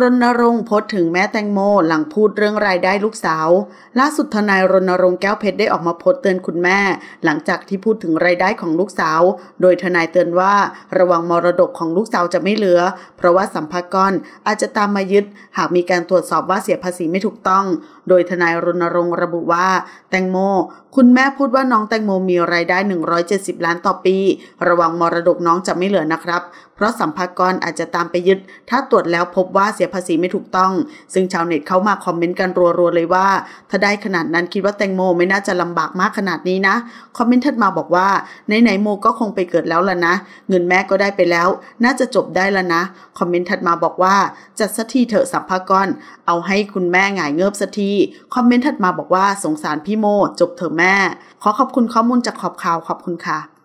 รณรงค์พดถึงแม่แตงโมหลังพูดเรื่องรายได้ลูกสาวล่าสุดทนายรณรงค์แก้วเพชรได้ออกมาโพสเตือนคุณแม่ หลังจากที่พูดถึงรายได้ของลูกสาว โดยทนายเตือนว่าระวังมรดกของลูกสาวจะไม่เหลือ เพราะว่าสัมภาระอาจจะตามมายึด หากมีการตรวจสอบว่าเสียภาษีไม่ถูกต้อง โดยทนายรณรงค์ระบุว่า แตงโม คุณแม่พูดว่าน้องแตงโมมีรายได้170ล้านต่อปี ระวังมรดกน้องจะไม่เหลือนะครับ เพราะสัมภาระอาจจะตามไปยึด ถ้าตรวจแล้วพบว่าเสียภาษีไม่ถูกต้อง ซึ่งชาวเน็ตเข้ามาคอมเมนต์กันรัวๆเลยว่า ถ้าได้ขนาดนั้นคิดว่าแตงโม ไม่น่าจะลำบากมากขนาดนี้นะ คอมเมนต์ทัดมาบอกว่าไหนๆโมก็คงไปเกิดแล้วล่ะนะ เงินแม่ก็ได้ไปแล้ว น่าจะจบได้แล้วนะ คอมเมนต์ทัดมาบอกว่า จัดสัทีเถอะสัมภากร เอาให้คุณแม่หงายเงิบสัทีคอมเมนต์ทัดมาบอกว่า สงสารพี่โม จบเถอะแม่ ขอขอบคุณข้อมูลจากขอบข่าวขอบคุณค่ะ